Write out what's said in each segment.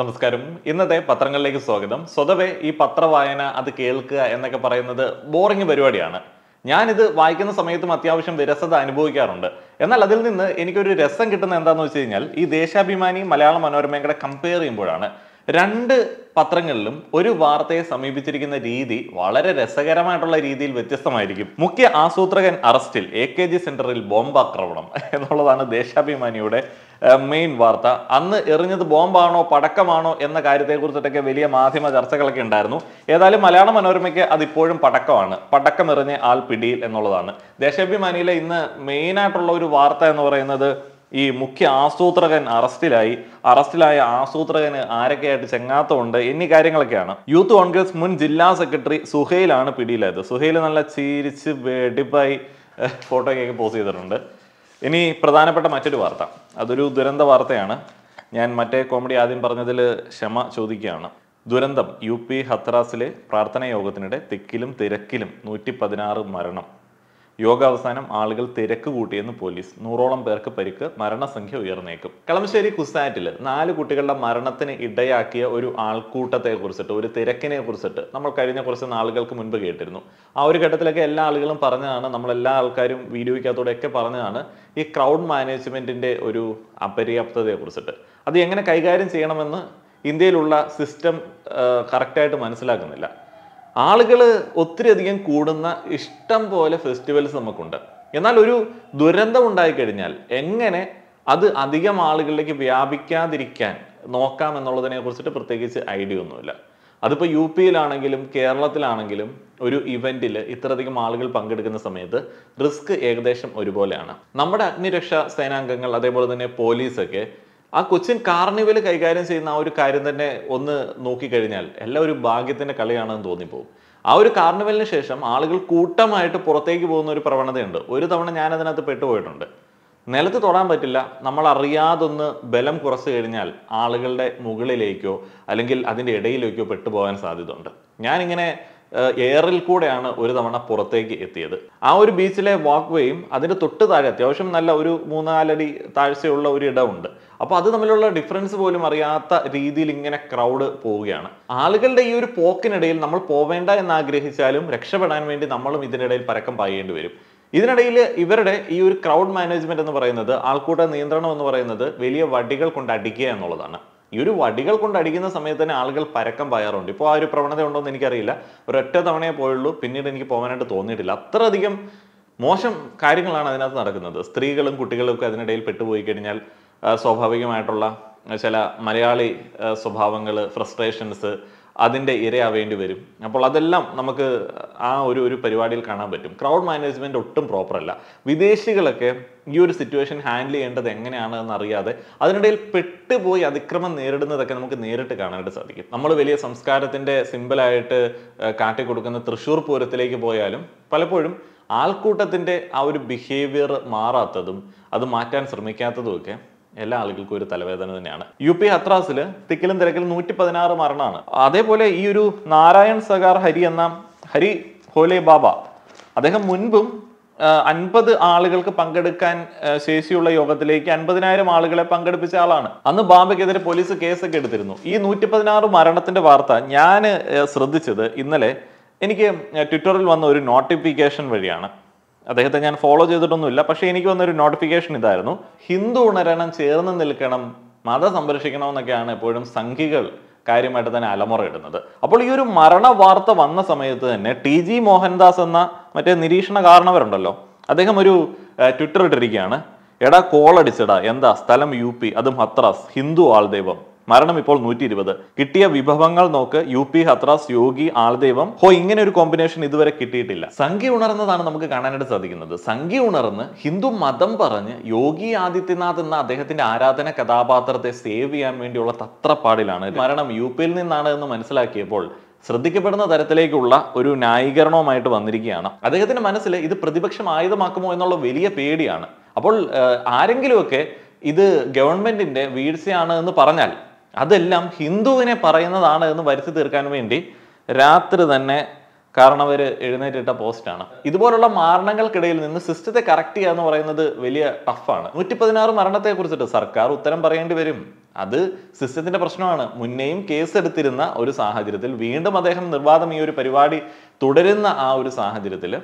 നമസ്കാരം ഇന്നത്തെ പത്രങ്ങളിലേക്ക് സ്വാഗതം സ്വതവേ ഈ പത്രവായന അത് കേൾക്കുക എന്നൊക്കെ പറയുന്നത് ബോറിംഗ് പരിപാടിയാണ് ഞാനിത് വായിക്കുന്ന സമയത്തും അത്യാവശ്യം വിരസത അനുഭവിക്കാറുണ്ട് എന്നാൽ അതിൽ നിന്ന് എനിക്കൊരു രസം കിട്ടുന്ന എന്താണെന്ന് വെച്ച് കഴിഞ്ഞാൽ ഈ ദേശാഭിമാനി മലയാള മനോരമയും കൂടെ കമ്പയർ ചെയ്യുമ്പോഴാണ് രണ്ട് പത്രങ്ങളിലും ഒരു വാർത്തയെ സമീപിച്ചിരിക്കുന്ന രീതി വളരെ രസകരമായിട്ടുള്ള രീതിയിൽ വ്യത്യസ്തമായിരിക്കും മുഖ്യ ആസൂത്രകൻ അറസ്റ്റിൽ എ കെ ജി സെന്ററിൽ ബോംബാക്രമണം എന്നുള്ളതാണ് ദേശാഭിമാനിയുടെ മെയിൻ വാർത്ത അന്ന് എറിഞ്ഞത് ബോംബാണോ പടക്കമാണോ എന്ന കാര്യത്തെക്കുറിച്ചിട്ടൊക്കെ വലിയ മാധ്യമ ചർച്ചകളൊക്കെ ഉണ്ടായിരുന്നു ഏതായാലും മലയാള മനോരമയ്ക്ക് അതിപ്പോഴും പടക്കമാണ് പടക്കം എറിഞ്ഞ ആൾ പിടിയിൽ എന്നുള്ളതാണ് ദേശാഭിമാനിയിലെ ഇന്ന് മെയിനായിട്ടുള്ള ഒരു വാർത്ത എന്ന് പറയുന്നത് ഈ മുഖ്യ ആസൂത്രകൻ അറസ്റ്റിലായി അറസ്റ്റിലായ ആസൂത്രകന് ആരൊക്കെയായിട്ട് ചെങ്ങാത്തമുണ്ട് എന്നീ കാര്യങ്ങളൊക്കെയാണ് യൂത്ത് കോൺഗ്രസ് മുൻ ജില്ലാ സെക്രട്ടറി സുഹൈലാണ് പിടിയിലായത് സുഹൈൽ നല്ല ചിരിച്ച് വെടിപ്പായി ഫോട്ടോയ്ക്കൊക്കെ പോസ്റ്റ് ചെയ്തിട്ടുണ്ട് ഇനി പ്രധാനപ്പെട്ട മറ്റൊരു വാർത്ത അതൊരു ദുരന്ത വാർത്തയാണ് ഞാൻ മറ്റേ കോമഡി ആദ്യം പറഞ്ഞതിൽ ക്ഷമ ചോദിക്കുകയാണ് ദുരന്തം യു പി ഹത്രാസിലെ പ്രാർത്ഥനാ യോഗത്തിനിടെ തിക്കിലും തിരക്കിലും നൂറ്റി പതിനാറ് മരണം യോഗാവസാനം ആളുകൾ തിരക്ക് കൂട്ടിയെന്ന് പോലീസ് നൂറോളം പേർക്ക് പരിക്ക് മരണസംഖ്യ ഉയർന്നേക്കും കളമശ്ശേരി കുസാറ്റിൽ നാല് കുട്ടികളുടെ മരണത്തിന് ഇടയാക്കിയ ഒരു ആൾക്കൂട്ടത്തെ കുറിച്ചിട്ട് ഒരു തിരക്കിനെ കുറിച്ചിട്ട് നമ്മൾ കഴിഞ്ഞ കുറച്ച് നാളുകൾക്ക് മുൻപ് കേട്ടിരുന്നു ആ ഒരു ഘട്ടത്തിലൊക്കെ എല്ലാ ആളുകളും പറഞ്ഞതാണ് നമ്മൾ എല്ലാ ആൾക്കാരും വീഡിയോയ്ക്കകത്തോടെയൊക്കെ പറഞ്ഞതാണ് ഈ ക്രൗഡ് മാനേജ്മെന്റിന്റെ ഒരു അപര്യാപ്തതയെ കുറിച്ചിട്ട് അത് എങ്ങനെ കൈകാര്യം ചെയ്യണമെന്ന് ഇന്ത്യയിലുള്ള സിസ്റ്റം കറക്റ്റായിട്ട് മനസ്സിലാക്കുന്നില്ല ആളുകൾ ഒത്തിരി അധികം കൂടുന്ന ഇഷ്ടം പോലെ ഫെസ്റ്റിവൽസ് നമുക്കുണ്ട് എന്നാൽ ഒരു ദുരന്തം ഉണ്ടായിക്കഴിഞ്ഞാൽ എങ്ങനെ അത് അധികം ആളുകളിലേക്ക് വ്യാപിക്കാതിരിക്കാൻ നോക്കാം എന്നുള്ളതിനെ കുറിച്ചിട്ട് പ്രത്യേകിച്ച് ഐഡിയ ഒന്നുമില്ല അതിപ്പോൾ യു പിയിലാണെങ്കിലും കേരളത്തിലാണെങ്കിലും ഒരു ഇവൻറ്റിൽ ഇത്രയധികം ആളുകൾ പങ്കെടുക്കുന്ന സമയത്ത് റിസ്ക് ഏകദേശം ഒരുപോലെയാണ് നമ്മുടെ അഗ്നിരക്ഷാ സേനാംഗങ്ങൾ അതേപോലെ തന്നെ പോലീസൊക്കെ ആ കൊച്ചിൻ കാർണിവൽ കൈകാര്യം ചെയ്യുന്ന ആ ഒരു കാര്യം തന്നെ ഒന്ന് നോക്കിക്കഴിഞ്ഞാൽ എല്ലാം ഒരു ഭാഗ്യത്തിൻ്റെ കളിയാണെന്ന് തോന്നിപ്പോകും ആ ഒരു കാർണിവലിന് ശേഷം ആളുകൾ കൂട്ടമായിട്ട് പുറത്തേക്ക് പോകുന്ന ഒരു പ്രവണതയുണ്ട് ഒരു തവണ ഞാൻ അതിനകത്ത് പെട്ടുപോയിട്ടുണ്ട് നിലത്ത് തൊടാൻ പറ്റില്ല നമ്മൾ അറിയാതൊന്ന് ബലം കുറച്ച് കഴിഞ്ഞാൽ ആളുകളുടെ മുകളിലേക്കോ അല്ലെങ്കിൽ അതിൻ്റെ ഇടയിലേക്കോ പെട്ടുപോകാൻ സാധ്യതയുണ്ട് ഞാനിങ്ങനെ എയറിൽ കൂടെയാണ് ഒരു തവണ പുറത്തേക്ക് എത്തിയത് ആ ഒരു ബീച്ചിലെ വാക്ക് വേയും അതിൻ്റെ തൊട്ട് താഴെ അത്യാവശ്യം നല്ല ഒരു മൂന്നാലടി താഴ്ചയുള്ള ഒരു ഇടമുണ്ട് അപ്പോൾ അത് തമ്മിലുള്ള ഡിഫറൻസ് പോലും അറിയാത്ത രീതിയിൽ ഇങ്ങനെ ക്രൗഡ് പോവുകയാണ് ആളുകളുടെ ഈ ഒരു പോക്കിനിടയിൽ നമ്മൾ പോവേണ്ട എന്ന് ആഗ്രഹിച്ചാലും രക്ഷപ്പെടാൻ വേണ്ടി നമ്മളും ഇതിനിടയിൽ പരക്കം പായേണ്ടി വരും ഇതിനിടയിൽ ഇവരുടെ ഈ ഒരു ക്രൗഡ് മാനേജ്മെന്റ് എന്ന് പറയുന്നത് ആൾക്കൂട്ട നിയന്ത്രണം എന്ന് പറയുന്നത് വലിയ വടികൾ കൊണ്ട് അടിക്കുക എന്നുള്ളതാണ് ഈ ഒരു വടികൾ കൊണ്ട് അടിക്കുന്ന സമയത്ത് തന്നെ ആളുകൾ പരക്കം പായാറുണ്ട് ഇപ്പോൾ ആ ഒരു പ്രവണത ഉണ്ടോ എന്ന് എനിക്കറിയില്ല ഒരൊറ്റ തവണയേ പോയുള്ളൂ പിന്നീട് എനിക്ക് പോകാനായിട്ട് തോന്നിയിട്ടില്ല അത്രയധികം മോശം കാര്യങ്ങളാണ് അതിനകത്ത് നടക്കുന്നത് സ്ത്രീകളും കുട്ടികളും ഒക്കെ അതിനിടയിൽ പെട്ടുപോയി കഴിഞ്ഞാൽ സ്വാഭാവികമായിട്ടുള്ള ചില മലയാളി സ്വഭാവങ്ങൾ ഫ്രസ്ട്രേഷൻസ് അതിൻ്റെ ഇരയാവേണ്ടി വരും അപ്പോൾ അതെല്ലാം നമുക്ക് ആ ഒരു ഒരു പരിപാടിയിൽ കാണാൻ പറ്റും ക്രൗഡ് മാനേജ്മെൻറ്റ് ഒട്ടും പ്രോപ്പർ അല്ല വിദേശികളൊക്കെ ഈ ഒരു സിറ്റുവേഷൻ ഹാൻഡിൽ ചെയ്യേണ്ടത് എങ്ങനെയാണ് എന്നറിയാതെ അതിനിടയിൽ പെട്ടുപോയി അതിക്രമം നേരിടുന്നതൊക്കെ നമുക്ക് നേരിട്ട് കാണാനായിട്ട് സാധിക്കും നമ്മൾ വലിയ സംസ്കാരത്തിൻ്റെ സിമ്പിളായിട്ട് കാട്ടിക്കൊടുക്കുന്ന തൃശ്ശൂർ പൂരത്തിലേക്ക് പോയാലും പലപ്പോഴും ആൾക്കൂട്ടത്തിൻ്റെ ആ ഒരു ബിഹേവിയർ മാറാത്തതും അത് മാറ്റാൻ ശ്രമിക്കാത്തതുമൊക്കെ എല്ലാ ആളുകൾക്കും ഒരു തലവേദന തന്നെയാണ് യു പി ഹത്രാസിൽ തിക്കിലും തിരക്കിലും നൂറ്റി പതിനാറ് മരണമാണ് അതേപോലെ ഈ ഒരു നാരായൺ സഗാർ ഹരി എന്ന ഹരി ഹോലെ ബാബ അദ്ദേഹം മുൻപും അൻപത് ആളുകൾക്ക് പങ്കെടുക്കാൻ ശേഷിയുള്ള യോഗത്തിലേക്ക് അൻപതിനായിരം ആളുകളെ പങ്കെടുപ്പിച്ച ആളാണ് അന്ന് ബാബയ്ക്കെതിരെ പോലീസ് കേസൊക്കെ എടുത്തിരുന്നു ഈ നൂറ്റി പതിനാറ് മരണത്തിന്റെ വാർത്ത ഞാൻ ശ്രദ്ധിച്ചത് ഇന്നലെ എനിക്ക് ട്വിറ്ററിൽ വന്ന ഒരു നോട്ടിഫിക്കേഷൻ വഴിയാണ് അദ്ദേഹത്തെ ഞാൻ ഫോളോ ചെയ്തിട്ടൊന്നുമില്ല പക്ഷേ എനിക്ക് വന്നൊരു നോട്ടിഫിക്കേഷൻ ഇതായിരുന്നു ഹിന്ദു ഉണരണം ചേർന്ന് നിൽക്കണം സംരക്ഷിക്കണം സംരക്ഷിക്കണമെന്നൊക്കെയാണ് എപ്പോഴും സംഖികൾ കാര്യമായിട്ട് തന്നെ ഇടുന്നത് അപ്പോൾ ഈ ഒരു മരണ വാർത്ത വന്ന സമയത്ത് തന്നെ ടി ജി മോഹൻദാസ് എന്ന മറ്റേ നിരീക്ഷണ കാരണവരുണ്ടല്ലോ അദ്ദേഹം ഒരു ട്വിറ്റർ ഇട്ടിരിക്കുകയാണ് എടാ കോൾ എന്താ സ്ഥലം യു പി അത് മദ്രാസ് ഹിന്ദു ദൈവം മരണം ഇപ്പോൾ നൂറ്റി ഇരുപത് കിട്ടിയ വിഭവങ്ങൾ നോക്ക് യു പി ഹത്രാസ് യോഗി ആൾദൈവം ഹോ ഇങ്ങനെ ഒരു കോമ്പിനേഷൻ ഇതുവരെ കിട്ടിയിട്ടില്ല സംഖ്യ ഉണർന്നതാണ് നമുക്ക് കാണാനായിട്ട് സാധിക്കുന്നത് സംഖ്യ ഉണർന്ന് ഹിന്ദു മതം പറഞ്ഞ് യോഗി ആദിത്യനാഥ് എന്ന അദ്ദേഹത്തിന്റെ ആരാധന കഥാപാത്രത്തെ സേവ് ചെയ്യാൻ വേണ്ടിയുള്ള തത്രപ്പാടിലാണ് മരണം യു പിയിൽ നിന്നാണ് എന്ന് മനസ്സിലാക്കിയപ്പോൾ ശ്രദ്ധിക്കപ്പെടുന്ന തരത്തിലേക്കുള്ള ഒരു ന്യായീകരണവുമായിട്ട് വന്നിരിക്കുകയാണ് അദ്ദേഹത്തിന്റെ മനസ്സിൽ ഇത് പ്രതിപക്ഷം ആയുധമാക്കുമോ എന്നുള്ള വലിയ പേടിയാണ് അപ്പോൾ ആരെങ്കിലുമൊക്കെ ഇത് ഗവൺമെന്റിന്റെ വീഴ്ചയാണ് എന്ന് പറഞ്ഞാൽ അതെല്ലാം ഹിന്ദുവിനെ പറയുന്നതാണ് എന്ന് വരുത്തി തീർക്കാൻ വേണ്ടി രാത്രി തന്നെ കാരണം അവർ എഴുന്നേറ്റിട്ട പോസ്റ്റാണ് ഇതുപോലുള്ള മരണങ്ങൾക്കിടയിൽ നിന്ന് സിസ്റ്റത്തെ കറക്റ്റ് ചെയ്യുക എന്ന് പറയുന്നത് വലിയ ടഫാണ് നൂറ്റി പതിനാറ് മരണത്തെ കുറിച്ചിട്ട് സർക്കാർ ഉത്തരം പറയേണ്ടി വരും അത് സിസ്റ്റത്തിന്റെ പ്രശ്നമാണ് മുന്നേയും കേസ് എടുത്തിരുന്ന ഒരു സാഹചര്യത്തിൽ വീണ്ടും അദ്ദേഹം നിർവാദം ഈ ഒരു പരിപാടി തുടരുന്ന ആ ഒരു സാഹചര്യത്തിൽ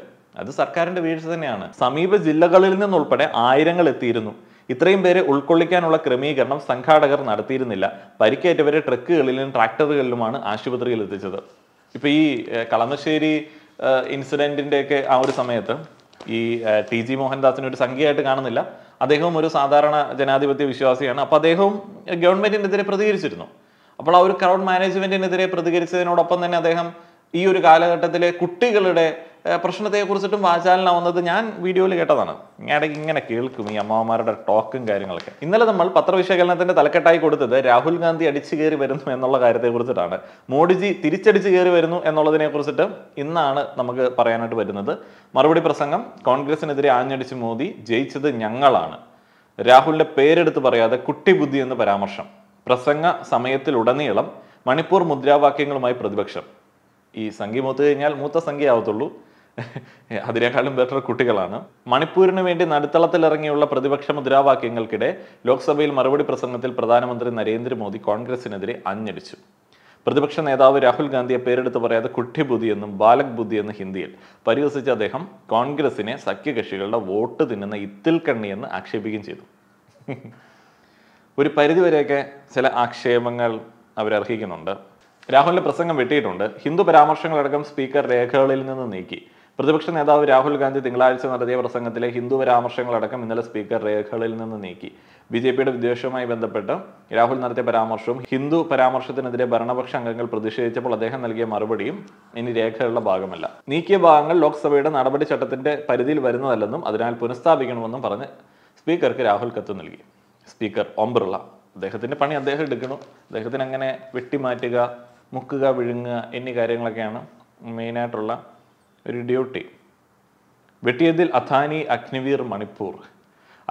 അത് സർക്കാരിന്റെ വീഴ്ച തന്നെയാണ് സമീപ ജില്ലകളിൽ നിന്നുൾപ്പെടെ ആയിരങ്ങൾ എത്തിയിരുന്നു ഇത്രയും പേരെ ഉൾക്കൊള്ളിക്കാനുള്ള ക്രമീകരണം സംഘാടകർ നടത്തിയിരുന്നില്ല പരിക്കേറ്റവരെ ട്രക്കുകളിലും ട്രാക്ടറുകളിലുമാണ് ആശുപത്രിയിൽ എത്തിച്ചത് ഇപ്പൊ ഈ കളമശ്ശേരി ഇൻസിഡന്റിന്റെ ഒക്കെ ആ ഒരു സമയത്ത് ഈ ടി ജി മോഹൻദാസിനെ ഒരു സംഖ്യയായിട്ട് കാണുന്നില്ല അദ്ദേഹവും ഒരു സാധാരണ ജനാധിപത്യ വിശ്വാസിയാണ് അപ്പൊ അദ്ദേഹവും ഗവൺമെന്റിനെതിരെ പ്രതികരിച്ചിരുന്നു അപ്പോൾ ആ ഒരു ക്രൗഡ് മാനേജ്മെന്റിനെതിരെ പ്രതികരിച്ചതിനോടൊപ്പം തന്നെ അദ്ദേഹം ഈ ഒരു കാലഘട്ടത്തിലെ കുട്ടികളുടെ കുറിച്ചിട്ടും വാചാലനാവുന്നത് ഞാൻ വീഡിയോയിൽ കേട്ടതാണ് ഇടയ്ക്ക് ഇങ്ങനെ കേൾക്കും ഈ അമ്മാവന്മാരുടെ ടോക്കും കാര്യങ്ങളൊക്കെ ഇന്നലെ നമ്മൾ പത്രവിശകലനത്തിന്റെ തലക്കെട്ടായി കൊടുത്തത് രാഹുൽ ഗാന്ധി അടിച്ചു കയറി വരുന്നു എന്നുള്ള കുറിച്ചിട്ടാണ് മോഡിജി തിരിച്ചടിച്ചു കയറി വരുന്നു എന്നുള്ളതിനെ കുറിച്ചിട്ട് ഇന്നാണ് നമുക്ക് പറയാനായിട്ട് വരുന്നത് മറുപടി പ്രസംഗം കോൺഗ്രസിനെതിരെ ആഞ്ഞടിച്ച് മോദി ജയിച്ചത് ഞങ്ങളാണ് രാഹുലിന്റെ പേരെടുത്ത് പറയാതെ കുട്ടിബുദ്ധി എന്ന് പരാമർശം പ്രസംഗ സമയത്തിലുടനീളം മണിപ്പൂർ മുദ്രാവാക്യങ്ങളുമായി പ്രതിപക്ഷം ഈ സംഖ്യ മൂത്ത് കഴിഞ്ഞാൽ മൂത്ത സംഖ്യ ആവത്തുള്ളൂ അതിനേക്കാളും ബെറ്റർ കുട്ടികളാണ് മണിപ്പൂരിന് വേണ്ടി നടുത്തളത്തിലിറങ്ങിയുള്ള പ്രതിപക്ഷ മുദ്രാവാക്യങ്ങൾക്കിടെ ലോക്സഭയിൽ മറുപടി പ്രസംഗത്തിൽ പ്രധാനമന്ത്രി നരേന്ദ്രമോദി കോൺഗ്രസിനെതിരെ അഞ്ഞടിച്ചു പ്രതിപക്ഷ നേതാവ് രാഹുൽ ഗാന്ധിയെ പേരെടുത്ത് പറയാതെ കുട്ടിബുദ്ധി എന്നും ബാലക് ബുദ്ധി എന്നും ഹിന്ദിയിൽ പരിഹസിച്ച അദ്ദേഹം കോൺഗ്രസിനെ സഖ്യകക്ഷികളുടെ വോട്ട് തിന്നുന്ന ഇത്തിൽ കണ്ണിയെന്ന് എന്ന് ആക്ഷേപിക്കുകയും ചെയ്തു ഒരു പരിധിവരെയൊക്കെ ചില ആക്ഷേപങ്ങൾ അവരർഹിക്കുന്നുണ്ട് രാഹുലിന്റെ പ്രസംഗം വെട്ടിയിട്ടുണ്ട് ഹിന്ദു പരാമർശങ്ങളടക്കം സ്പീക്കർ രേഖകളിൽ നിന്ന് നീക്കി പ്രതിപക്ഷ നേതാവ് രാഹുൽ ഗാന്ധി തിങ്കളാഴ്ച നടത്തിയ പ്രസംഗത്തിലെ ഹിന്ദു പരാമർശങ്ങളടക്കം ഇന്നലെ സ്പീക്കർ രേഖകളിൽ നിന്ന് നീക്കി ബി ജെ പിയുടെ വിദ്വേഷവുമായി ബന്ധപ്പെട്ട് രാഹുൽ നടത്തിയ പരാമർശവും ഹിന്ദു പരാമർശത്തിനെതിരെ ഭരണപക്ഷ അംഗങ്ങൾ പ്രതിഷേധിച്ചപ്പോൾ അദ്ദേഹം നൽകിയ മറുപടിയും ഇനി രേഖകളുടെ ഭാഗമല്ല നീക്കിയ ഭാഗങ്ങൾ ലോക്സഭയുടെ നടപടി ചട്ടത്തിന്റെ പരിധിയിൽ വരുന്നതല്ലെന്നും അതിനാൽ പുനഃസ്ഥാപിക്കണമെന്നും പറഞ്ഞ് സ്പീക്കർക്ക് രാഹുൽ കത്ത് നൽകി സ്പീക്കർ ഓം ബിർള അദ്ദേഹത്തിന്റെ പണി അദ്ദേഹം എടുക്കണം അദ്ദേഹത്തിന് അങ്ങനെ വെട്ടിമാറ്റുക മുക്കുക വിഴുങ്ങുക എന്നീ കാര്യങ്ങളൊക്കെയാണ് മെയിനായിട്ടുള്ള ഒരു ഡ്യൂട്ടി വെട്ടിയതിൽ അഥാനി അഗ്നിവീർ മണിപ്പൂർ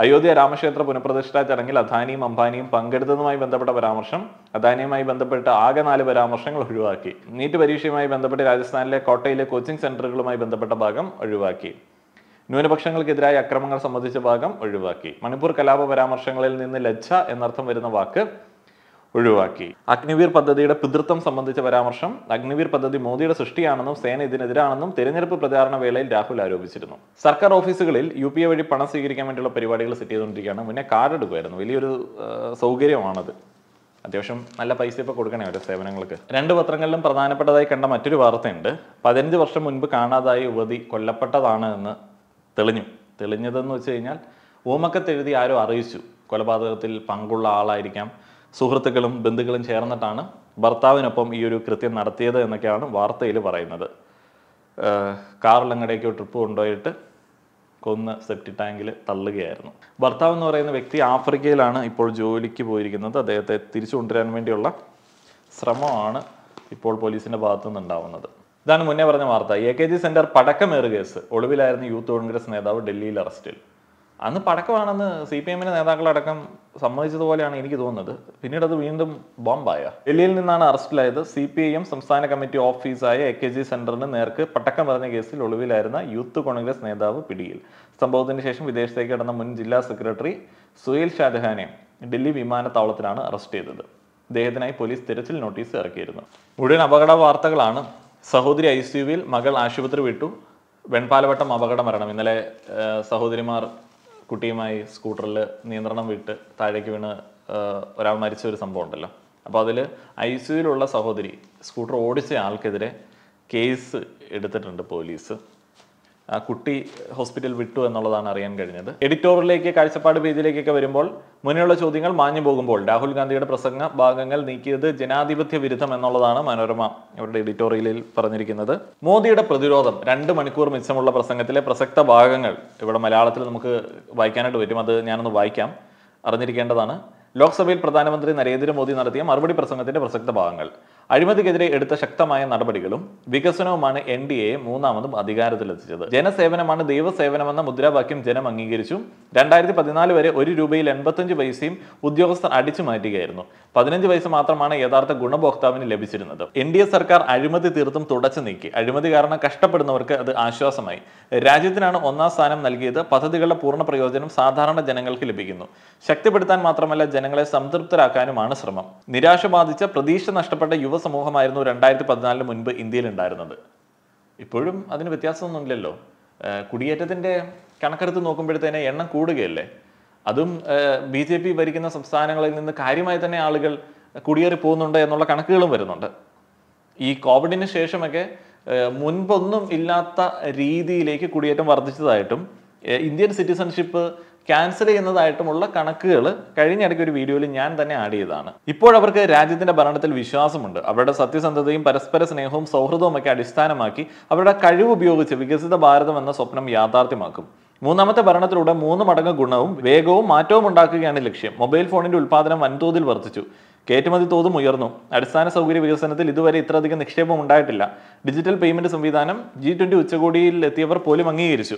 അയോധ്യ രാമക്ഷേത്ര പുനഃപ്രതിഷ്ഠാ ചടങ്ങിൽ അഥാനിയും അംബാനിയും പങ്കെടുത്തതുമായി ബന്ധപ്പെട്ട പരാമർശം അദാനിയുമായി ബന്ധപ്പെട്ട ആകെ നാല് പരാമർശങ്ങൾ ഒഴിവാക്കി നീറ്റ് പരീക്ഷയുമായി ബന്ധപ്പെട്ട് രാജസ്ഥാനിലെ കോട്ടയിലെ കോച്ചിംഗ് സെന്ററുകളുമായി ബന്ധപ്പെട്ട ഭാഗം ഒഴിവാക്കി ന്യൂനപക്ഷങ്ങൾക്കെതിരായ അക്രമങ്ങൾ സംബന്ധിച്ച ഭാഗം ഒഴിവാക്കി മണിപ്പൂർ കലാപ പരാമർശങ്ങളിൽ നിന്ന് ലജ്ജ എന്നർത്ഥം വരുന്ന വാക്ക് ഒഴിവാക്കി അഗ്നിവീർ പദ്ധതിയുടെ പിതൃത്വം സംബന്ധിച്ച പരാമർശം അഗ്നിവീർ പദ്ധതി മോദിയുടെ സൃഷ്ടിയാണെന്നും സേന ഇതിനെതിരാണെന്നും തെരഞ്ഞെടുപ്പ് പ്രചാരണ വേളയിൽ രാഹുൽ ആരോപിച്ചിരുന്നു സർക്കാർ ഓഫീസുകളിൽ യു പി എ വഴി പണം സ്വീകരിക്കാൻ വേണ്ടിയുള്ള പരിപാടികൾ സെറ്റ് ചെയ്തുകൊണ്ടിരിക്കുകയാണ് മുന്നേ കാർഡ് എടുക്കുമായിരുന്നു വലിയൊരു സൗകര്യമാണത് അത്യാവശ്യം നല്ല പൈസ ഇപ്പോൾ കൊടുക്കണേ ഓരോ സേവനങ്ങൾക്ക് രണ്ട് പത്രങ്ങളിലും പ്രധാനപ്പെട്ടതായി കണ്ട മറ്റൊരു വാർത്തയുണ്ട് പതിനഞ്ച് വർഷം മുൻപ് കാണാതായ യുവതി കൊല്ലപ്പെട്ടതാണ് എന്ന് തെളിഞ്ഞു തെളിഞ്ഞതെന്ന് വെച്ച് കഴിഞ്ഞാൽ ഓമക്കത്തെഴുതി ആരോ അറിയിച്ചു കൊലപാതകത്തിൽ പങ്കുള്ള ആളായിരിക്കാം സുഹൃത്തുക്കളും ബന്ധുക്കളും ചേർന്നിട്ടാണ് ഭർത്താവിനൊപ്പം ഈ ഒരു കൃത്യം നടത്തിയത് എന്നൊക്കെയാണ് വാർത്തയിൽ പറയുന്നത് കാറിലങ്ങടേക്കോ ട്രിപ്പ് കൊണ്ടുപോയിട്ട് കൊന്ന് സെപ്റ്റി ടാങ്കിൽ തള്ളുകയായിരുന്നു ഭർത്താവ് എന്ന് പറയുന്ന വ്യക്തി ആഫ്രിക്കയിലാണ് ഇപ്പോൾ ജോലിക്ക് പോയിരിക്കുന്നത് അദ്ദേഹത്തെ തിരിച്ചു കൊണ്ടുവരാൻ വേണ്ടിയുള്ള ശ്രമമാണ് ഇപ്പോൾ പോലീസിൻ്റെ ഭാഗത്തു നിന്നുണ്ടാവുന്നത് ഇതാണ് മുന്നേ പറഞ്ഞ വാർത്ത എ കെ ജി സെന്റർ പടക്കമേറ് കേസ് ഒളിവിലായിരുന്ന യൂത്ത് കോൺഗ്രസ് നേതാവ് ഡൽഹിയിൽ അറസ്റ്റിൽ അന്ന് പടക്കമാണെന്ന് സി പി എമ്മിൻ്റെ നേതാക്കളടക്കം സമ്മതിച്ചതുപോലെയാണ് എനിക്ക് തോന്നുന്നത് പിന്നീട് അത് വീണ്ടും ബോംബായ ഡൽഹിയിൽ നിന്നാണ് അറസ്റ്റിലായത് സി പി ഐ എം സംസ്ഥാന കമ്മിറ്റി ഓഫീസായ എ കെ ജി സെന്ററിന് നേർക്ക് പട്ടക്കം പറഞ്ഞ കേസിൽ ഒളിവിലായിരുന്ന യൂത്ത് കോൺഗ്രസ് നേതാവ് പിടിയിൽ സംഭവത്തിന് ശേഷം വിദേശത്തേക്ക് കടന്ന മുൻ ജില്ലാ സെക്രട്ടറി സുഹേൽ ഷാജഹാനെ ഡൽഹി വിമാനത്താവളത്തിലാണ് അറസ്റ്റ് ചെയ്തത് ഇദ്ദേഹത്തിനായി പോലീസ് തിരച്ചിൽ നോട്ടീസ് ഇറക്കിയിരുന്നു മുഴുവൻ അപകട വാർത്തകളാണ് സഹോദരി ഐ സി യുവിൽ മകൾ ആശുപത്രി വിട്ടു വെൺപാലവട്ടം അപകട മരണം ഇന്നലെ സഹോദരിമാർ കുട്ടിയുമായി സ്കൂട്ടറിൽ നിയന്ത്രണം വിട്ട് താഴേക്ക് വീണ് ഒരാൾ മരിച്ച ഒരു സംഭവം ഉണ്ടല്ലോ അപ്പോൾ അതിൽ ഐ സിയുലുള്ള സഹോദരി സ്കൂട്ടർ ഓടിച്ച ആൾക്കെതിരെ കേസ് എടുത്തിട്ടുണ്ട് പോലീസ് കുട്ടി ഹോസ്പിറ്റൽ വിട്ടു എന്നുള്ളതാണ് അറിയാൻ കഴിഞ്ഞത് എഡിറ്റോറിലേക്ക് കാഴ്ചപ്പാട് പേജിലേക്കൊക്കെ വരുമ്പോൾ മുന്നെയുള്ള ചോദ്യങ്ങൾ മാഞ്ഞു പോകുമ്പോൾ രാഹുൽ ഗാന്ധിയുടെ പ്രസംഗ ഭാഗങ്ങൾ നീക്കിയത് ജനാധിപത്യ വിരുദ്ധം എന്നുള്ളതാണ് മനോരമ അവരുടെ എഡിറ്റോറിയലിൽ പറഞ്ഞിരിക്കുന്നത് മോദിയുടെ പ്രതിരോധം രണ്ട് മണിക്കൂർ മിച്ചമുള്ള പ്രസംഗത്തിലെ പ്രസക്ത ഭാഗങ്ങൾ ഇവിടെ മലയാളത്തിൽ നമുക്ക് വായിക്കാനായിട്ട് പറ്റും അത് ഞാനൊന്ന് വായിക്കാം അറിഞ്ഞിരിക്കേണ്ടതാണ് ലോക്സഭയിൽ പ്രധാനമന്ത്രി നരേന്ദ്രമോദി നടത്തിയ മറുപടി പ്രസംഗത്തിന്റെ പ്രസക്ത ഭാഗങ്ങൾ അഴിമതിക്കെതിരെ എടുത്ത ശക്തമായ നടപടികളും വികസനവുമാണ് എൻ ഡി എ മൂന്നാമതും അധികാരത്തിലെത്തിച്ചത് ജനസേവനമാണ് ദൈവസേവനമെന്ന മുദ്രാവാക്യം ജനം അംഗീകരിച്ചു രണ്ടായിരത്തി പതിനാല് വരെ ഒരു രൂപയിൽ എൺപത്തഞ്ച് പൈസയും ഉദ്യോഗസ്ഥർ അടിച്ചു മാറ്റുകയായിരുന്നു പതിനഞ്ച് പൈസ മാത്രമാണ് യഥാർത്ഥ ഗുണഭോക്താവിന് ലഭിച്ചിരുന്നത് എൻ ഡി എ സർക്കാർ അഴിമതി തീർത്തും തുടച്ചു നീക്കി അഴിമതി കാരണം കഷ്ടപ്പെടുന്നവർക്ക് അത് ആശ്വാസമായി രാജ്യത്തിനാണ് ഒന്നാം സ്ഥാനം നൽകിയത് പദ്ധതികളുടെ പൂർണ്ണ പ്രയോജനം സാധാരണ ജനങ്ങൾക്ക് ലഭിക്കുന്നു ശക്തിപ്പെടുത്താൻ മാത്രമല്ല ജനങ്ങളെ സംതൃപ്തരാക്കാനുമാണ് ശ്രമം നിരാശ ബാധിച്ച പ്രതീക്ഷ നഷ്ടപ്പെട്ട യുവ സമൂഹമായിരുന്നു രണ്ടായിരത്തി പതിനാലിന് മുൻപ് ഇന്ത്യയിൽ ഉണ്ടായിരുന്നത് ഇപ്പോഴും അതിന് വ്യത്യാസമൊന്നുമില്ലല്ലോ കുടിയേറ്റത്തിൻ്റെ കണക്കെടുത്ത് നോക്കുമ്പോഴത്തേനെ എണ്ണം കൂടുകയല്ലേ അതും ബി ജെ പി ഭരിക്കുന്ന സംസ്ഥാനങ്ങളിൽ നിന്ന് കാര്യമായി തന്നെ ആളുകൾ കുടിയേറി പോകുന്നുണ്ട് എന്നുള്ള കണക്കുകളും വരുന്നുണ്ട് ഈ കോവിഡിന് ശേഷമൊക്കെ മുൻപൊന്നും ഇല്ലാത്ത രീതിയിലേക്ക് കുടിയേറ്റം വർദ്ധിച്ചതായിട്ടും ഇന്ത്യൻ സിറ്റിസൺഷിപ്പ് ക്യാൻസൽ ചെയ്യുന്നതായിട്ടുമുള്ള കണക്കുകൾ കഴിഞ്ഞ ഇടയ്ക്ക് ഒരു വീഡിയോയിൽ ഞാൻ തന്നെ ആഡ് ചെയ്തതാണ് ഇപ്പോഴവർക്ക് രാജ്യത്തിന്റെ ഭരണത്തിൽ വിശ്വാസമുണ്ട് അവരുടെ സത്യസന്ധതയും പരസ്പര സ്നേഹവും സൗഹൃദവും ഒക്കെ അടിസ്ഥാനമാക്കി അവരുടെ കഴിവ് ഉപയോഗിച്ച് വികസിത ഭാരതം എന്ന സ്വപ്നം യാഥാർത്ഥ്യമാക്കും മൂന്നാമത്തെ ഭരണത്തിലൂടെ മൂന്ന് മടങ്ങ് ഗുണവും വേഗവും മാറ്റവും ഉണ്ടാക്കുകയാണ് ലക്ഷ്യം മൊബൈൽ ഫോണിന്റെ ഉൽപ്പാദനം വൻതോതിൽ വർദ്ധിച്ചു കയറ്റുമതി തോതും ഉയർന്നു അടിസ്ഥാന സൗകര്യ വികസനത്തിൽ ഇതുവരെ ഇത്രയധികം നിക്ഷേപം ഉണ്ടായിട്ടില്ല ഡിജിറ്റൽ പേയ്മെന്റ് സംവിധാനം ജി ട്വന്റി ഉച്ചകോടിയിൽ എത്തിയവർ പോലും അംഗീകരിച്ചു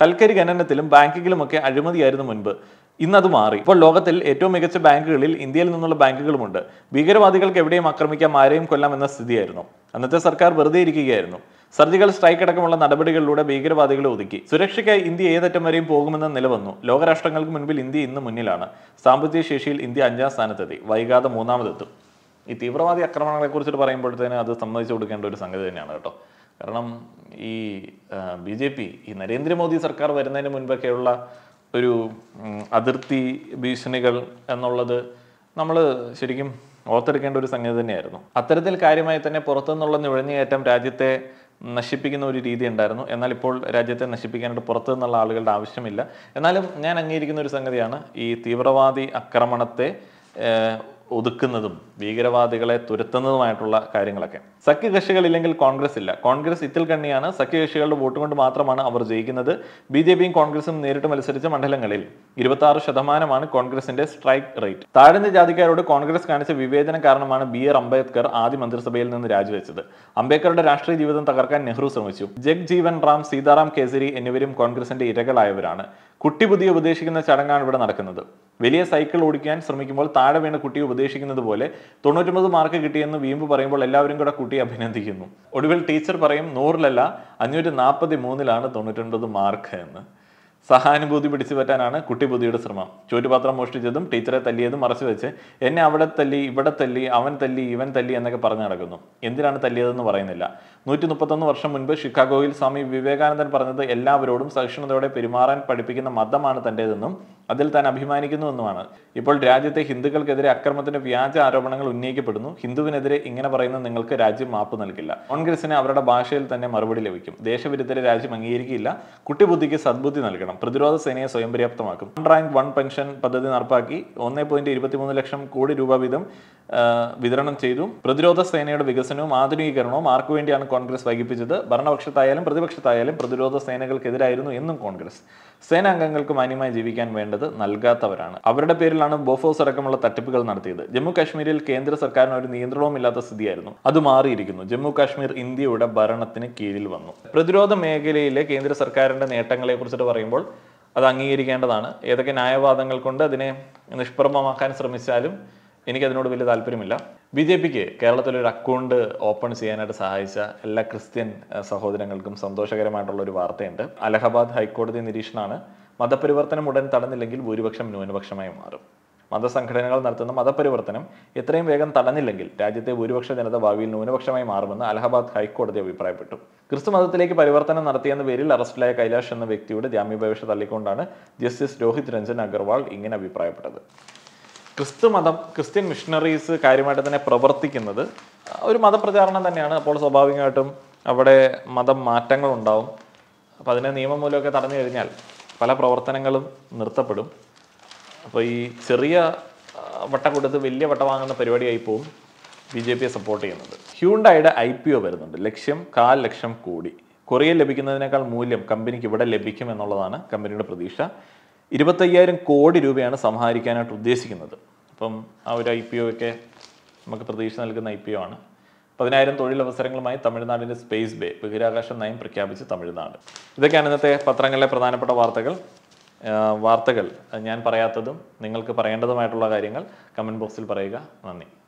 കൽക്കരി ഖനനത്തിലും ബാങ്കിങ്ങിലുമൊക്കെ അഴിമതിയായിരുന്നു മുൻപ് ഇന്നത് മാറി ഇപ്പോൾ ലോകത്തിൽ ഏറ്റവും മികച്ച ബാങ്കുകളിൽ ഇന്ത്യയിൽ നിന്നുള്ള ബാങ്കുകളുമുണ്ട് ഭീകരവാദികൾക്ക് എവിടെയും ആക്രമിക്കാം ആരെയും കൊല്ലാം എന്ന സ്ഥിതിയായിരുന്നു അന്നത്തെ സർക്കാർ വെറുതെ ഇരിക്കുകയായിരുന്നു സർജിക്കൽ സ്ട്രൈക്ക് അടക്കമുള്ള നടപടികളിലൂടെ ഭീകരവാദികളെ ഒതുക്കി സുരക്ഷയ്ക്കായി ഇന്ത്യ ഏതറ്റം വരെയും പോകുമെന്ന നിലവന്നു ലോകരാഷ്ട്രങ്ങൾക്ക് മുൻപിൽ ഇന്ത്യ ഇന്ന് മുന്നിലാണ് സാമ്പത്തിക ശേഷിയിൽ ഇന്ത്യ അഞ്ചാം സ്ഥാനത്തെത്തി വൈകാതെ മൂന്നാമതെത്തും ഈ തീവ്രവാദി ആക്രമണങ്ങളെക്കുറിച്ചിട്ട് പറയുമ്പോഴത്തേന് അത് സമ്മതിച്ചു കൊടുക്കേണ്ട ഒരു സംഗതി തന്നെയാണ് കേട്ടോ കാരണം ഈ ബി ജെ പി ഈ നരേന്ദ്രമോദി സർക്കാർ വരുന്നതിന് മുൻപൊക്കെയുള്ള ഒരു അതിർത്തി ഭീഷണികൾ എന്നുള്ളത് നമ്മൾ ശരിക്കും ഓർത്തെടുക്കേണ്ട ഒരു സംഗതി തന്നെയായിരുന്നു അത്തരത്തിൽ കാര്യമായി തന്നെ പുറത്തുനിന്നുള്ള നുഴഞ്ഞുകയറ്റം രാജ്യത്തെ നശിപ്പിക്കുന്ന ഒരു രീതി ഉണ്ടായിരുന്നു എന്നാൽ ഇപ്പോൾ രാജ്യത്തെ നശിപ്പിക്കാനായിട്ട് പുറത്തു നിന്നുള്ള ആളുകളുടെ ആവശ്യമില്ല എന്നാലും ഞാൻ അംഗീകരിക്കുന്ന ഒരു സംഗതിയാണ് ഈ തീവ്രവാദി ആക്രമണത്തെ ഒതുക്കുന്നതും ഭീകരവാദികളെ തുരത്തുന്നതുമായിട്ടുള്ള കാര്യങ്ങളൊക്കെ സഖ്യകക്ഷികളില്ലെങ്കിൽ കോൺഗ്രസ് ഇല്ല കോൺഗ്രസ് ഇത്തിൽ കണ്ണിയാണ് സഖ്യകക്ഷികളുടെ വോട്ട് കൊണ്ട് മാത്രമാണ് അവർ ജയിക്കുന്നത് ബി ജെ പിയും കോൺഗ്രസും നേരിട്ട് മത്സരിച്ച മണ്ഡലങ്ങളിൽ ഇരുപത്തി ആറ് ശതമാനമാണ് കോൺഗ്രസിന്റെ സ്ട്രൈക്ക് റേറ്റ് താഴ്ന്ന ജാതിക്കാരോട് കോൺഗ്രസ് കാണിച്ച വിവേചനം കാരണമാണ് ബി ആർ അംബേദ്കർ ആദ്യ മന്ത്രിസഭയിൽ നിന്ന് രാജിവെച്ചത് അംബേദ്കറുടെ രാഷ്ട്രീയ ജീവിതം തകർക്കാൻ നെഹ്റു ശ്രമിച്ചു ജഗ്ജീവൻ റാം സീതാറാം കേസരി എന്നിവരും കോൺഗ്രസിന്റെ ഇരകളായവരാണ് കുട്ടി പുതിയ ഉപദേശിക്കുന്ന ചടങ്ങാണ് ഇവിടെ നടക്കുന്നത് വലിയ സൈക്കിൾ ഓടിക്കാൻ ശ്രമിക്കുമ്പോൾ താഴെ വീണ് കുട്ടി ഉപദേശിക്കുന്നത് പോലെ തൊണ്ണൂറ്റൊമ്പത് മാർക്ക് കിട്ടിയെന്ന് വീമ്പ് പറയുമ്പോൾ എല്ലാവരും കൂടെ കുട്ടിയെ അഭിനന്ദിക്കുന്നു ഒടുവിൽ ടീച്ചർ പറയും നൂറിലല്ല അഞ്ഞൂറ്റി നാൽപ്പത്തി മൂന്നിലാണ് തൊണ്ണൂറ്റൊൻപത് മാർക്ക് എന്ന് സഹാനുഭൂതി പിടിച്ചു പറ്റാനാണ് കുട്ടിബുദ്ധിയുടെ ശ്രമം ചോറ്റുപാത്രം മോഷ്ടിച്ചതും ടീച്ചറെ തല്ലിയതും മറച്ചു വെച്ച് എന്നെ അവിടെ തല്ലി ഇവിടെ തല്ലി അവൻ തല്ലി ഇവൻ തല്ലി എന്നൊക്കെ പറഞ്ഞു നടക്കുന്നു എന്തിനാണ് തല്ലിയതെന്ന് പറയുന്നില്ല നൂറ്റി മുപ്പത്തൊന്ന് വർഷം മുൻപ് ഷിക്കാഗോയിൽ സ്വാമി വിവേകാനന്ദൻ പറഞ്ഞത് എല്ലാവരോടും സഹിഷ്ണുതയോടെ പെരുമാറാൻ പഠിപ്പിക്കുന്ന മതമാണ് തൻ്റേതെന്നും അതിൽ താൻ അഭിമാനിക്കുന്നുവെന്നുമാണ് ഇപ്പോൾ രാജ്യത്തെ ഹിന്ദുക്കൾക്കെതിരെ അക്രമത്തിന്റെ വ്യാജ ആരോപണങ്ങൾ ഉന്നയിക്കപ്പെടുന്നു ഹിന്ദുവിനെതിരെ ഇങ്ങനെ പറയുന്ന നിങ്ങൾക്ക് രാജ്യം മാപ്പ് നൽകില്ല കോൺഗ്രസിന് അവരുടെ ഭാഷയിൽ തന്നെ മറുപടി ലഭിക്കും ദേശവിരുദ്ധരെ രാജ്യം അംഗീകരിക്കില്ല കുട്ടിബുദ്ധിക്ക് സദ്ബുദ്ധി നൽകണം പ്രതിരോധ സേനയെ സ്വയം പര്യാപ്തമാക്കും വൺ റാങ്ക് വൺ പെൻഷൻ പദ്ധതി നടപ്പാക്കി ഒന്നേ പോയിന്റ് ഇരുപത്തിമൂന്ന് ലക്ഷം കോടി രൂപ വീതം വിതരണം ചെയ്തു പ്രതിരോധ സേനയുടെ വികസനവും ആധുനികീകരണവും ആർക്കു വേണ്ടിയാണ് കോൺഗ്രസ് വൈകിപ്പിച്ചത് ഭരണപക്ഷത്തായാലും പ്രതിപക്ഷത്തായാലും പ്രതിരോധ സേനകൾക്കെതിരായിരുന്നു എന്നും കോൺഗ്രസ് സേനാംഗങ്ങൾക്കും അനുമായി ജീവിക്കാൻ വേണ്ടത് നൽകാത്തവരാണ് അവരുടെ പേരിലാണ് ബോഫോസ് അടക്കമുള്ള തട്ടിപ്പുകൾ നടത്തിയത് ജമ്മു കാശ്മീരിൽ കേന്ദ്ര സർക്കാരിന് ഒരു ഇല്ലാത്ത സ്ഥിതിയായിരുന്നു അത് മാറിയിരിക്കുന്നു ജമ്മു കാശ്മീർ ഇന്ത്യയുടെ ഭരണത്തിന് കീഴിൽ വന്നു പ്രതിരോധ മേഖലയിലെ കേന്ദ്ര സർക്കാരിന്റെ നേട്ടങ്ങളെ കുറിച്ചിട്ട് പറയുമ്പോൾ അത് അംഗീകരിക്കേണ്ടതാണ് ഏതൊക്കെ ന്യായവാദങ്ങൾ കൊണ്ട് അതിനെ നിഷ്പ്രഭമാക്കാൻ ശ്രമിച്ചാലും എനിക്കതിനോട് വലിയ താല്പര്യമില്ല ബി ജെ പിക്ക് കേരളത്തിലൊരു ഒരു അക്കൗണ്ട് ഓപ്പൺ ചെയ്യാനായിട്ട് സഹായിച്ച എല്ലാ ക്രിസ്ത്യൻ സഹോദരങ്ങൾക്കും സന്തോഷകരമായിട്ടുള്ള ഒരു വാർത്തയുണ്ട് അലഹബാദ് ഹൈക്കോടതി നിരീക്ഷണമാണ് മതപരിവർത്തനം ഉടൻ തടഞ്ഞില്ലെങ്കിൽ ഭൂരിപക്ഷം ന്യൂനപക്ഷമായി മാറും മതസംഘടനകൾ നടത്തുന്ന മതപരിവർത്തനം എത്രയും വേഗം തടഞ്ഞില്ലെങ്കിൽ രാജ്യത്തെ ഭൂരിപക്ഷ ജനത ഭാവിയിൽ ന്യൂനപക്ഷമായി മാറുമെന്ന് അലഹബാദ് ഹൈക്കോടതി അഭിപ്രായപ്പെട്ടു ക്രിസ്തു മതത്തിലേക്ക് പരിവർത്തനം നടത്തിയെന്ന പേരിൽ അറസ്റ്റിലായ കൈലാഷ് എന്ന വ്യക്തിയുടെ ജാമ്യാപേക്ഷ തള്ളിക്കൊണ്ടാണ് ജസ്റ്റിസ് രോഹിത് രഞ്ജൻ അഗർവാൾ ഇങ്ങനെ അഭിപ്രായപ്പെട്ടത് ക്രിസ്തു മതം ക്രിസ്ത്യൻ മിഷണറീസ് കാര്യമായിട്ട് തന്നെ പ്രവർത്തിക്കുന്നത് ഒരു മതപ്രചാരണം തന്നെയാണ് അപ്പോൾ സ്വാഭാവികമായിട്ടും അവിടെ മതം മാറ്റങ്ങൾ ഉണ്ടാവും അപ്പോൾ അതിനെ നിയമം മൂലമൊക്കെ തടഞ്ഞു കഴിഞ്ഞാൽ പല പ്രവർത്തനങ്ങളും നിർത്തപ്പെടും അപ്പോൾ ഈ ചെറിയ വട്ട കൊടുത്ത് വലിയ വട്ട വാങ്ങുന്ന പരിപാടിയായി പോവും ബി ജെ പിയെ സപ്പോർട്ട് ചെയ്യുന്നത് ഹ്യൂണ്ടായുടെ ഐ പി ഒ വരുന്നുണ്ട് ലക്ഷ്യം കാൽ ലക്ഷം കോടി കൊറിയ ലഭിക്കുന്നതിനേക്കാൾ മൂല്യം കമ്പനിക്ക് ഇവിടെ ലഭിക്കും എന്നുള്ളതാണ് കമ്പനിയുടെ പ്രതീക്ഷ ഇരുപത്തയ്യായിരം കോടി രൂപയാണ് സമാഹരിക്കാനായിട്ട് ഉദ്ദേശിക്കുന്നത് അപ്പം ആ ഒരു ഐ പി ഒക്കെ നമുക്ക് പ്രതീക്ഷ നൽകുന്ന ഐ പി ഒ ആണ് പതിനായിരം തൊഴിലവസരങ്ങളുമായി തമിഴ്നാടിൻ്റെ സ്പേസ് ബേ ബഹിരാകാശ നയം പ്രഖ്യാപിച്ച് തമിഴ്നാട് ഇതൊക്കെയാണ് ഇന്നത്തെ പത്രങ്ങളിലെ പ്രധാനപ്പെട്ട വാർത്തകൾ വാർത്തകൾ ഞാൻ പറയാത്തതും നിങ്ങൾക്ക് പറയേണ്ടതുമായിട്ടുള്ള കാര്യങ്ങൾ കമൻറ്റ് ബോക്സിൽ പറയുക നന്ദി